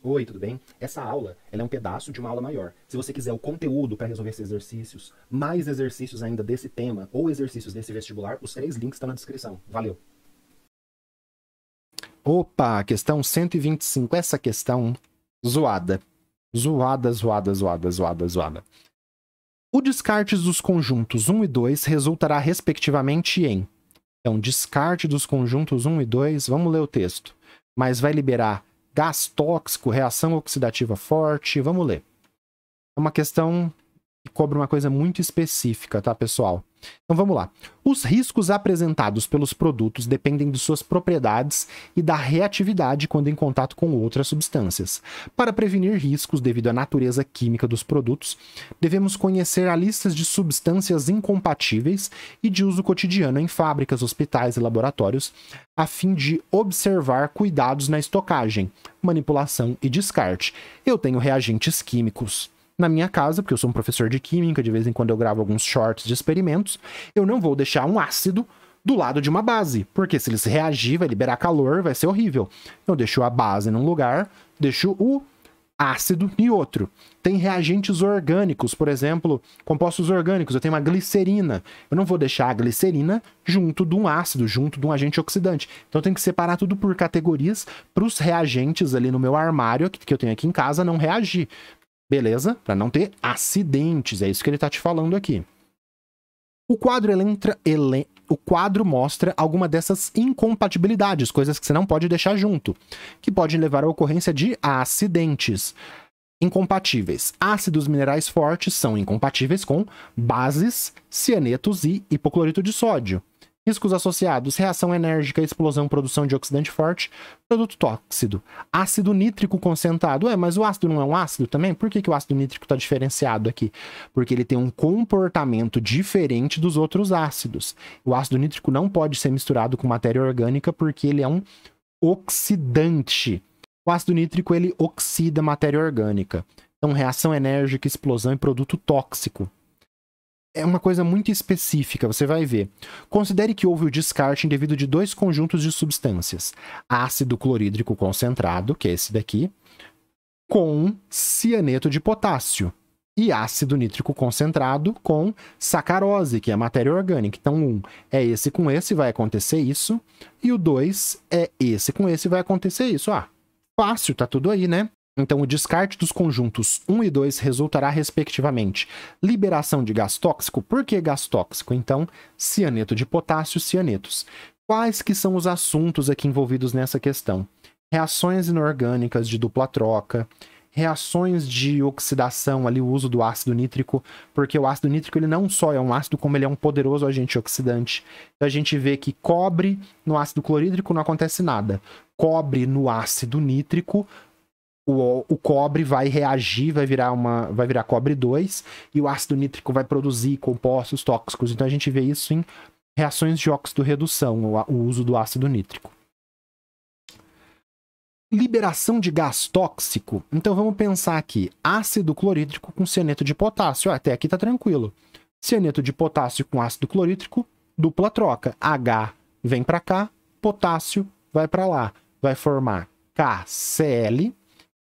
Oi, tudo bem? Essa aula é um pedaço de uma aula maior. Se você quiser o conteúdo para resolver esses exercícios, mais exercícios ainda desse tema ou exercícios desse vestibular, os três links estão na descrição. Valeu! Opa, questão 125. Essa questão zoada. Zoada, zoada, zoada, zoada, zoada. O descarte dos conjuntos 1 e 2 resultará respectivamente em. Então, descarte dos conjuntos 1 e 2, vamos ler o texto. Mas vai liberar gás tóxico, reação oxidativa forte. Vamos ler. É uma questão cobra uma coisa muito específica, tá, pessoal? Então vamos lá. Os riscos apresentados pelos produtos dependem de suas propriedades e da reatividade quando em contato com outras substâncias. Para prevenir riscos devido à natureza química dos produtos, devemos conhecer a lista de substâncias incompatíveis e de uso cotidiano em fábricas, hospitais e laboratórios, a fim de observar cuidados na estocagem, manipulação e descarte. Eu tenho reagentes químicos na minha casa, porque eu sou um professor de química, de vez em quando eu gravo alguns shorts de experimentos, eu não vou deixar um ácido do lado de uma base, porque se ele se reagir, vai liberar calor, vai ser horrível. Então, eu deixo a base num lugar, deixo o ácido em outro. Tem reagentes orgânicos, por exemplo, compostos orgânicos. Eu tenho uma glicerina. Eu não vou deixar a glicerina junto de um ácido, junto de um agente oxidante. Então eu tenho que separar tudo por categorias para os reagentes ali no meu armário, que eu tenho aqui em casa, não reagir. Beleza? Para não ter acidentes, é isso que ele está te falando aqui. O quadro, entra, ele, o quadro mostra alguma dessas incompatibilidades, coisas que você não pode deixar junto, que podem levar à ocorrência de acidentes incompatíveis. Ácidos minerais fortes são incompatíveis com bases, cianetos e hipoclorito de sódio. Riscos associados: reação enérgica, explosão, produção de oxidante forte, produto tóxico. Ácido nítrico concentrado. Ué, mas o ácido não é um ácido também? Por que, que o ácido nítrico está diferenciado aqui? Porque ele tem um comportamento diferente dos outros ácidos. O ácido nítrico não pode ser misturado com matéria orgânica porque ele é um oxidante. O ácido nítrico ele oxida matéria orgânica. Então, reação enérgica, explosão e produto tóxico é uma coisa muito específica, você vai ver. Considere que houve o descarte devido de dois conjuntos de substâncias: ácido clorídrico concentrado, que é esse daqui, com cianeto de potássio, e ácido nítrico concentrado com sacarose, que é matéria orgânica. Então, um é esse com esse, vai acontecer isso, e o dois é esse com esse, vai acontecer isso. Ah, fácil, tá tudo aí, né? Então, o descarte dos conjuntos 1 e 2 resultará, respectivamente, liberação de gás tóxico. Por que gás tóxico? Então, cianeto de potássio, cianetos. Quais que são os assuntos aqui envolvidos nessa questão? Reações inorgânicas de dupla troca, reações de oxidação ali, o uso do ácido nítrico, porque o ácido nítrico ele não só é um ácido, como ele é um poderoso agente oxidante. Então a gente vê que cobre no ácido clorídrico não acontece nada. Cobre no ácido nítrico o, o, cobre vai reagir, vai virar uma, vai virar cobre 2 e o ácido nítrico vai produzir compostos tóxicos. Então a gente vê isso em reações de óxido redução o, o uso do ácido nítrico. Liberação de gás tóxico. Então vamos pensar aqui, ácido clorídrico com cianeto de potássio, até aqui tá tranquilo. Cianeto de potássio com ácido clorídrico, dupla troca. H vem para cá, potássio vai para lá, vai formar KCl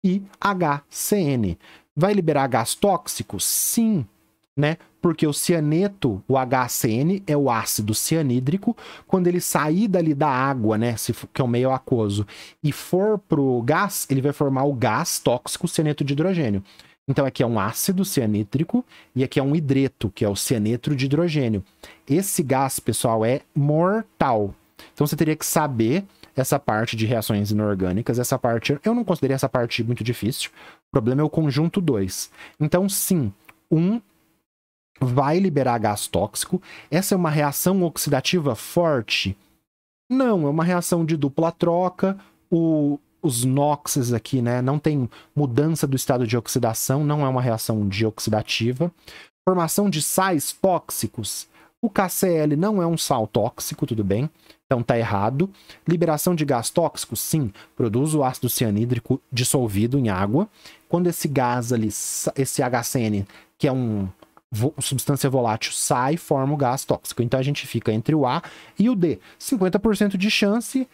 e HCN. Vai liberar gás tóxico? Sim, né? Porque o cianeto, o HCN, é o ácido cianídrico. Quando ele sair dali da água, né? Se, que é um meio aquoso, e for pro gás, ele vai formar o gás tóxico cianeto de hidrogênio. Então aqui é um ácido cianítrico e aqui é um hidreto, que é o cianeto de hidrogênio. Esse gás, pessoal, é mortal. Então você teria que saber essa parte de reações inorgânicas, essa parte, eu não considerei essa parte muito difícil. O problema é o conjunto 2. Então, sim, um vai liberar gás tóxico. Essa é uma reação oxidativa forte? Não, é uma reação de dupla troca. O, os noxes aqui, né, não tem mudança do estado de oxidação, não é uma reação de oxidativa. Formação de sais tóxicos o KCL não é um sal tóxico, tudo bem? Então tá errado. Liberação de gás tóxico, sim, produz o ácido cianídrico dissolvido em água. Quando esse gás ali, esse HCN, que é um substância volátil sai forma o gás tóxico. Então a gente fica entre o A e o D. 50% de chance,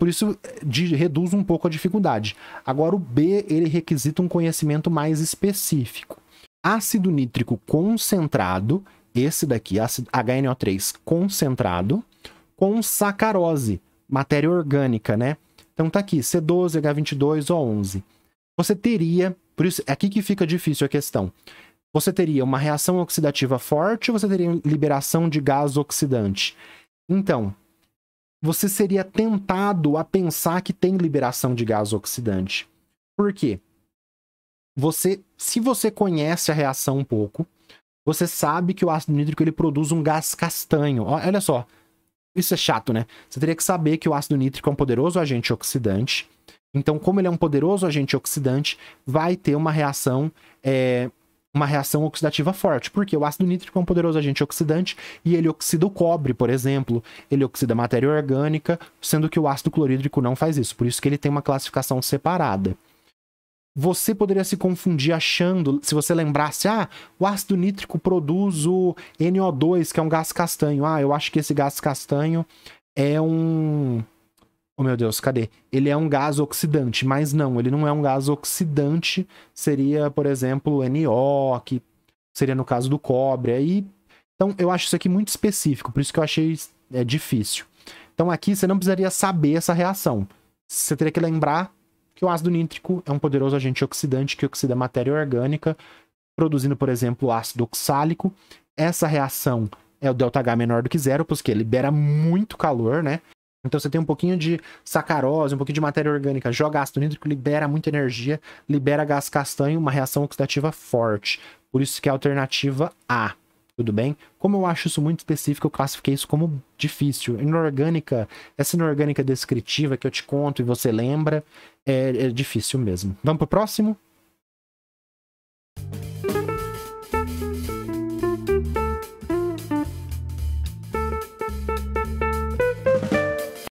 por isso de, reduz um pouco a dificuldade. Agora o B, ele requisita um conhecimento mais específico. Ácido nítrico concentrado esse daqui, ácido HNO3 concentrado, com sacarose, matéria orgânica, né? Então tá aqui, C12, H22, O11. Você teria, por isso, é aqui que fica difícil a questão. Você teria uma reação oxidativa forte ou você teria liberação de gás oxidante? Então, você seria tentado a pensar que tem liberação de gás oxidante. Por quê? Você, se você conhece a reação um pouco, você sabe que o ácido nítrico ele produz um gás castanho. Olha só, isso é chato, né? Você teria que saber que o ácido nítrico é um poderoso agente oxidante. Então, como ele é um poderoso agente oxidante, vai ter uma reação é, uma reação oxidativa forte, porque o ácido nítrico é um poderoso agente oxidante e ele oxida o cobre, por exemplo, ele oxida matéria orgânica, sendo que o ácido clorídrico não faz isso, por isso que ele tem uma classificação separada você poderia se confundir achando, se você lembrasse, ah, o ácido nítrico produz o NO2, que é um gás castanho. Ah, eu acho que esse gás castanho é um. Oh meu Deus, cadê? Ele é um gás oxidante, mas não, ele não é um gás oxidante. Seria, por exemplo, NO, que seria no caso do cobre. Aí, então, eu acho isso aqui muito específico, por isso que eu achei é, difícil. Então, aqui você não precisaria saber essa reação. Você teria que lembrar que o ácido nítrico é um poderoso agente oxidante que oxida matéria orgânica, produzindo, por exemplo, ácido oxálico. Essa reação é o ΔH menor do que zero, porque libera muito calor, né? Então você tem um pouquinho de sacarose, um pouquinho de matéria orgânica, joga ácido nítrico, libera muita energia, libera gás castanho, uma reação oxidativa forte. Por isso que é a alternativa A tudo bem? Como eu acho isso muito específico, eu classifiquei isso como difícil. Inorgânica, essa inorgânica descritiva que eu te conto e você lembra, é, é difícil mesmo. Vamos para o próximo?